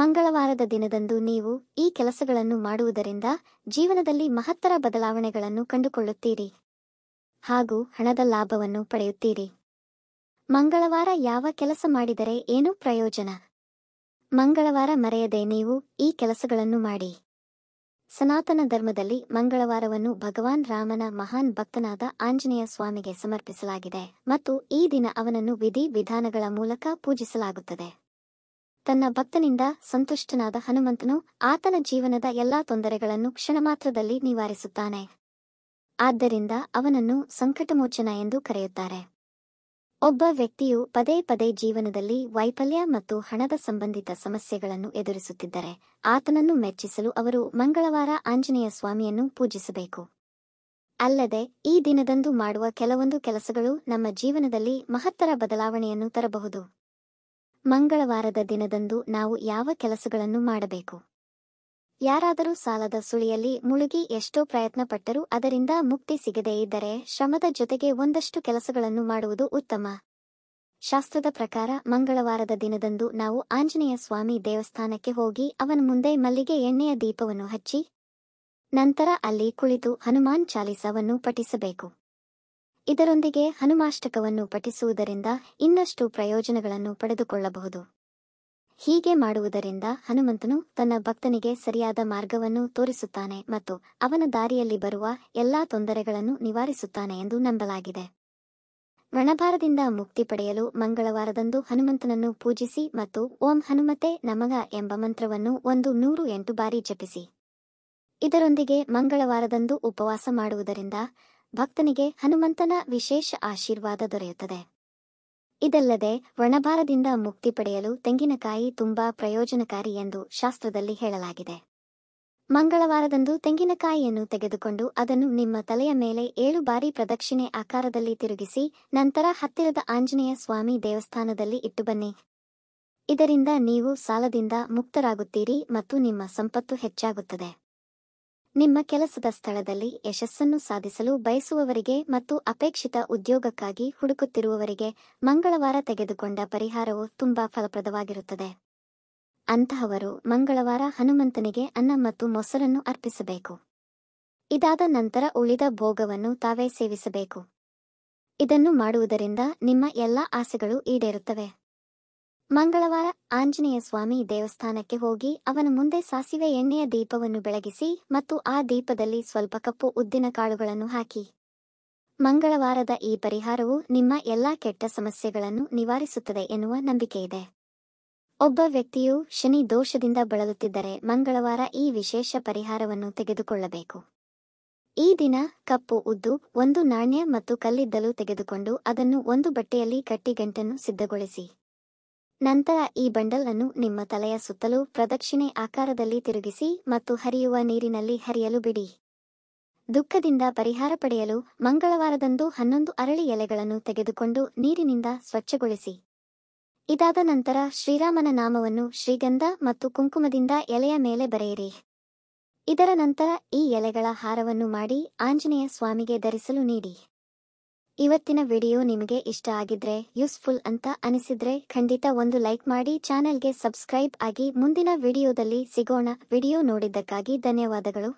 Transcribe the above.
ಮಂಗಳವಾರದ ದಿನದಂದು ನೀವು ಈ ಕೆಲಸಗಳನ್ನು ಮಾಡುವುದರಿಂದ ಜೀವನದಲ್ಲಿ ಮಹತ್ತರ ಬದಲಾವಣೆಗಳನ್ನು ಕಂಡುಕೊಳ್ಳುತ್ತೀರಿ ಹಾಗೂ ಹಣದ ಲಾಭವನ್ನು ಪಡೆಯುತ್ತೀರಿ ಮಂಗಳವಾರ ಯಾವ ಕೆಲಸ ಮಾಡಿದರೆ ಏನು ಪ್ರಯೋಜನ ಮಂಗಳವಾರ ಮರೆಯದೆ ನೀವು ಈ ಕೆಲಸಗಳನ್ನು ಮಾಡಿ ಸನಾತನ ಧರ್ಮದಲ್ಲಿ ಮಂಗಳವಾರವನ್ನು ಭಗವಾನ್ ರಾಮನ ಮಹಾನ್ ಭಕ್ತನಾದ ಆಂಜನೇಯ ಸ್ವಾಮಿಗೆ ಸಮರ್ಪಿಸಲಾಗಿದೆ ಮತ್ತು ಈ ದಿನ ಅವನನ್ನು ವಿಧಿ ವಿಧಾನಗಳ ಮೂಲಕ ಪೂಜಿಸಲಾಗುತ್ತದೆ ತನ್ನ ಭಕ್ತನಿಂದ ಸಂತುಷ್ಟನಾದ ಹನುಮಂತನು ಆತನ ಜೀವನದ ಎಲ್ಲಾ ತೊಂದರೆಗಳನ್ನು ಕ್ಷಣ ಮಾತ್ರದಲ್ಲಿ ನಿವಾರಿಸುತ್ತಾನೆ ಆದ್ದರಿಂದ ಅವನನ್ನು ಸಂಕಟಮೋಚನ ಎಂದು ಕರೆಯುತ್ತಾರೆ ಒಬ್ಬ ವ್ಯಕ್ತಿಯು ಪದೇ ಪದೇ ಜೀವನದಲ್ಲಿ ವೈಫಲ್ಯ ಮತ್ತು ಹಣದ ಸಂಬಂಧಿತ ಸಮಸ್ಯೆಗಳನ್ನು ಎದುರಿಸುತ್ತಿದ್ದರೆ ಆತನನ್ನು ಮೆಚ್ಚಿಸಲು ಅವರು ಮಂಗಳವಾರ ಆಂಜನೇಯ ಸ್ವಾಮಿಯನ್ನು ಪೂಜಿಸಬೇಕು ಅಲ್ಲದೆ ಈ ದಿನದಂದು ಮಾಡುವ ಕೆಲವೊಂದು ಕೆಲಸಗಳು ನಮ್ಮ ಜೀವನದಲ್ಲಿ ಮಹತ್ತರ ಬದಲಾವಣೆಯನ್ನು ತರಬಹುದು ಮಂಗಳವಾರದ ದಿನದಂದು ನಾವು ಯಾವ ಕೆಲಸಗಳನ್ನು ಮಾಡಬೇಕು ಯಾರಾದರೂ ಸಾಲದ ಸುಳಿಯಲ್ಲಿ ಮುಳುಗಿ ಎಷ್ಟೋ ಪ್ರಯತ್ನಪಟ್ಟರೂ ಅದರಿಂದ ಮುಕ್ತಿ ಸಿಗದೇ ಇದ್ದರೆ ಶ್ರಮದ ಜೊತೆಗೆ ಒಂದಷ್ಟು ಕೆಲಸಗಳನ್ನು ಮಾಡುವುದು ಉತ್ತಮ ಶಾಸ್ತ್ರದ ಪ್ರಕಾರ ಮಂಗಳವಾರದ ದಿನದಂದು ನಾವು ಆಂಜನೇಯ ಸ್ವಾಮಿ ದೇವಸ್ಥಾನಕ್ಕೆ ಹೋಗಿ ಅವನ ಮುಂದೆ ಮಲ್ಲಿಗೆ ಎಣ್ಣೆಯ ದೀಪವನ್ನು ಹಚ್ಚಿ ನಂತರ ಅಲ್ಲಿ ಕುಳಿತು ಹನುಮಾನ್ ಚಾಲಿಸವನ್ನು ಪಠಿಸಬೇಕು ಇದರೊಂದಿಗೆ ಹನುಮಾಷ್ಟಕವನ್ನು ಪಠಿಸುವುದರಿಂದ ಇನ್ನಷ್ಟು ಪ್ರಯೋಜನಗಳನ್ನು ಪಡೆದುಕೊಳ್ಳಬಹುದು ಹೀಗೆ ಮಾಡುವುದರಿಂದ ಹನುಮಂತನು ತನ್ನ ಭಕ್ತನಿಗೆ ಸರಿಯಾದ ಮಾರ್ಗವನ್ನು ತೋರಿಸುತ್ತಾನೆ ಮತ್ತು ಅವನ ದಾರಿಯಲ್ಲಿ ಬರುವ ಎಲ್ಲಾ ತೊಂದರೆಗಳನ್ನು ನಿವಾರಿಸುತ್ತಾನೆ ಎಂದು ನಂಬಲಾಗಿದೆ ರಣಭಾರದಿಂದ ಮುಕ್ತಿ ಪಡೆಯಲು ಮಂಗಳವಾರದಂದು ಹನುಮಂತನನ್ನು ಪೂಜಿಸಿ ಮತ್ತು ಓಂ ಹನುಮತೆ ನಮಗ ಎಂಬ ಮಂತ್ರವನ್ನು ಒಂದು ನೂರು ಎಂಟು ಬಾರಿ ಜಪಿಸಿ ಇದರೊಂದಿಗೆ ಮಂಗಳವಾರದಂದು ಉಪವಾಸ ಮಾಡುವುದರಿಂದ ಭಕ್ತನಿಗೆ ಹನುಮಂತನ ವಿಶೇಷ ಆಶೀರ್ವಾದ ದೊರೆಯುತ್ತದೆ ಇದಲ್ಲದೆ ಒಣಭಾರದಿಂದ ಮುಕ್ತಿ ಪಡೆಯಲು ತೆಂಗಿನಕಾಯಿ ತುಂಬಾ ಪ್ರಯೋಜನಕಾರಿ ಎಂದು ಶಾಸ್ತ್ರದಲ್ಲಿ ಹೇಳಲಾಗಿದೆ ಮಂಗಳವಾರದಂದು ತೆಂಗಿನಕಾಯಿಯನ್ನು ತೆಗೆದುಕೊಂಡು ಅದನ್ನು ನಿಮ್ಮ ತಲೆಯ ಮೇಲೆ ಏಳು ಬಾರಿ ಪ್ರದಕ್ಷಿಣೆ ಆಕಾರದಲ್ಲಿ ತಿರುಗಿಸಿ ನಂತರ ಹತ್ತಿರದ ಆಂಜನೇಯ ಸ್ವಾಮಿ ದೇವಸ್ಥಾನದಲ್ಲಿ ಇಟ್ಟು ಬನ್ನಿ ಇದರಿಂದ ನೀವು ಸಾಲದಿಂದ ಮುಕ್ತರಾಗುತ್ತೀರಿ ಮತ್ತು ನಿಮ್ಮ ಸಂಪತ್ತು ಹೆಚ್ಚಾಗುತ್ತದೆ ನಿಮ್ಮ ಕೆಲಸದ ಸ್ಥಳದಲ್ಲಿ ಯಶಸ್ಸನ್ನು ಸಾಧಿಸಲು ಬಯಸುವವರಿಗೆ ಮತ್ತು ಅಪೇಕ್ಷಿತ ಉದ್ಯೋಗಕ್ಕಾಗಿ ಹುಡುಕುತ್ತಿರುವವರಿಗೆ ಮಂಗಳವಾರ ತೆಗೆದುಕೊಂಡ ಪರಿಹಾರವು ತುಂಬಾ ಫಲಪ್ರದವಾಗಿರುತ್ತದೆ ಅಂತಹವರು ಮಂಗಳವಾರ ಹನುಮಂತನಿಗೆ ಅನ್ನ ಮತ್ತು ಮೊಸರನ್ನು ಅರ್ಪಿಸಬೇಕು ಇದಾದ ನಂತರ ಉಳಿದ ಭೋಗವನ್ನು ತಾವೇ ಸೇವಿಸಬೇಕು ಇದನ್ನು ಮಾಡುವುದರಿಂದ ನಿಮ್ಮ ಎಲ್ಲಾ ಆಸೆಗಳು ಈಡೇರುತ್ತವೆ ಮಂಗಳವಾರ ಆಂಜನೇಯ ಸ್ವಾಮಿ ದೇವಸ್ಥಾನಕ್ಕೆ ಹೋಗಿ ಅವನ ಮುಂದೆ ಸಾಸಿವೆ ಎಣ್ಣೆಯ ದೀಪವನ್ನು ಬೆಳಗಿಸಿ ಮತ್ತು ಆ ದೀಪದಲ್ಲಿ ಸ್ವಲ್ಪ ಕಪ್ಪು ಉದ್ದಿನ ಕಾಳುಗಳನ್ನು ಹಾಕಿ ಮಂಗಳವಾರದ ಈ ಪರಿಹಾರವು ನಿಮ್ಮ ಎಲ್ಲಾ ಕೆಟ್ಟ ಸಮಸ್ಯೆಗಳನ್ನು ನಿವಾರಿಸುತ್ತದೆ ಎನ್ನುವ ನಂಬಿಕೆಯಿದೆ ಒಬ್ಬ ವ್ಯಕ್ತಿಯು ಶನಿ ದೋಷದಿಂದ ಬಳಲುತ್ತಿದ್ದರೆ ಮಂಗಳವಾರ ಈ ವಿಶೇಷ ಪರಿಹಾರವನ್ನು ತೆಗೆದುಕೊಳ್ಳಬೇಕು ಈ ದಿನ ಕಪ್ಪು ಉದ್ದು ಒಂದು ನಾಣ್ಯ ಮತ್ತು ಕಲ್ಲಿದ್ದಲು ತೆಗೆದುಕೊಂಡು ಅದನ್ನು ಒಂದು ಬಟ್ಟೆಯಲ್ಲಿ ಕಟ್ಟಿಗಂಟನ್ನು ಸಿದ್ಧಗೊಳಿಸಿ ನಂತರ ಈ ಬಂಡಲ್ ಅನ್ನು ನಿಮ್ಮ ತಲೆಯ ಸುತ್ತಲೂ ಪ್ರದಕ್ಷಿಣೆ ಆಕಾರದಲ್ಲಿ ತಿರುಗಿಸಿ ಮತ್ತು ಹರಿಯುವ ನೀರಿನಲ್ಲಿ ಹರಿಯಲು ಬಿಡಿ ದುಃಖದಿಂದ ಪರಿಹಾರ ಪಡೆಯಲು ಮಂಗಳವಾರದಂದು ಹನ್ನೊಂದು ಅರಳಿ ಎಲೆಗಳನ್ನು ತೆಗೆದುಕೊಂಡು ನೀರಿನಿಂದ ಸ್ವಚ್ಛಗೊಳಿಸಿ ಇದಾದ ನಂತರ ಶ್ರೀರಾಮನ ನಾಮವನ್ನು ಶ್ರೀಗಂಧ ಮತ್ತು ಕುಂಕುಮದಿಂದ ಎಲೆಯ ಮೇಲೆ ಬರೆಯಿರಿ ಇದರ ನಂತರ ಈ ಎಲೆಗಳ ಹಾರವನ್ನು ಮಾಡಿ ಆಂಜನೇಯ ಸ್ವಾಮಿಗೆ ಧರಿಸಲು ನೀಡಿ ಇವತ್ತಿನ ವಿಡಿಯೋ ನಿಮಗೆ ಇಷ್ಟ ಆಗಿದ್ರೆ ಯೂಸ್ಫುಲ್ ಅಂತ ಅನಿಸಿದ್ರೆ ಖಂಡಿತ ಒಂದು ಲೈಕ್ ಮಾಡಿ ಚಾನೆಲ್ಗೆ ಸಬ್ಸ್ಕ್ರೈಬ್ ಆಗಿ ಮುಂದಿನ ವಿಡಿಯೋದಲ್ಲಿ ಸಿಗೋಣ ವಿಡಿಯೋ ನೋಡಿದ್ದಕ್ಕಾಗಿ ಧನ್ಯವಾದಗಳು